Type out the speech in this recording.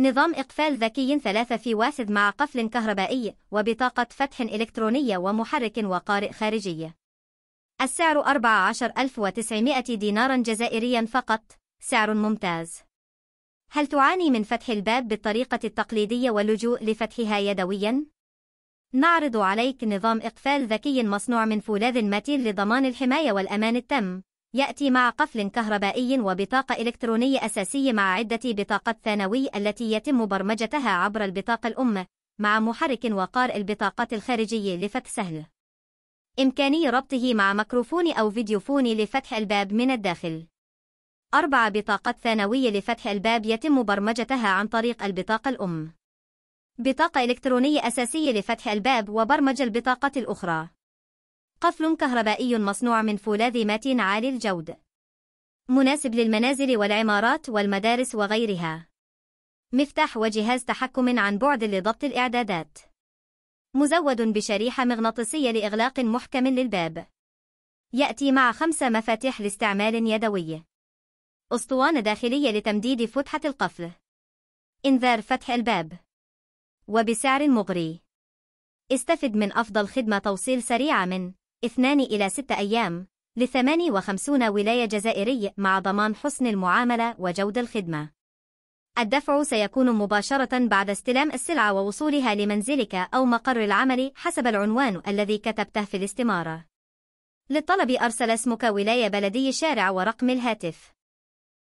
نظام إقفال ذكي ثلاثة في واسد مع قفل كهربائي وبطاقة فتح إلكترونية ومحرك وقارئ خارجي. السعر 14900 دينارا جزائريا فقط، سعر ممتاز. هل تعاني من فتح الباب بالطريقة التقليدية واللجوء لفتحها يدويا؟ نعرض عليك نظام إقفال ذكي مصنوع من فولاذ متين لضمان الحماية والأمان التام. يأتي مع قفل كهربائي وبطاقة إلكترونية أساسية مع عدة بطاقات ثانوي التي يتم برمجتها عبر البطاقة الأم مع محرك وقارئ البطاقات الخارجي لفتح سهل إمكاني ربطه مع ميكروفون أو فيديوفون لفتح الباب من الداخل أربع بطاقات ثانوية لفتح الباب يتم برمجتها عن طريق البطاقة الأم بطاقة إلكترونية أساسية لفتح الباب وبرمج البطاقات الأخرى قفل كهربائي مصنوع من فولاذ متين عالي الجودة مناسب للمنازل والعمارات والمدارس وغيرها مفتاح وجهاز تحكم عن بعد لضبط الإعدادات مزود بشريحة مغناطيسية لإغلاق محكم للباب يأتي مع خمسة مفاتيح لاستعمال يدوي أسطوانة داخلية لتمديد فتحة القفل إنذار فتح الباب وبسعر مغري استفد من أفضل خدمة توصيل سريعة من 2 إلى 6 أيام ل 58 ولاية جزائري مع ضمان حسن المعاملة وجود الخدمة. الدفع سيكون مباشرة بعد استلام السلعة ووصولها لمنزلك أو مقر العمل حسب العنوان الذي كتبته في الاستمارة. للطلب أرسل اسمك ولاية بلدي شارع ورقم الهاتف.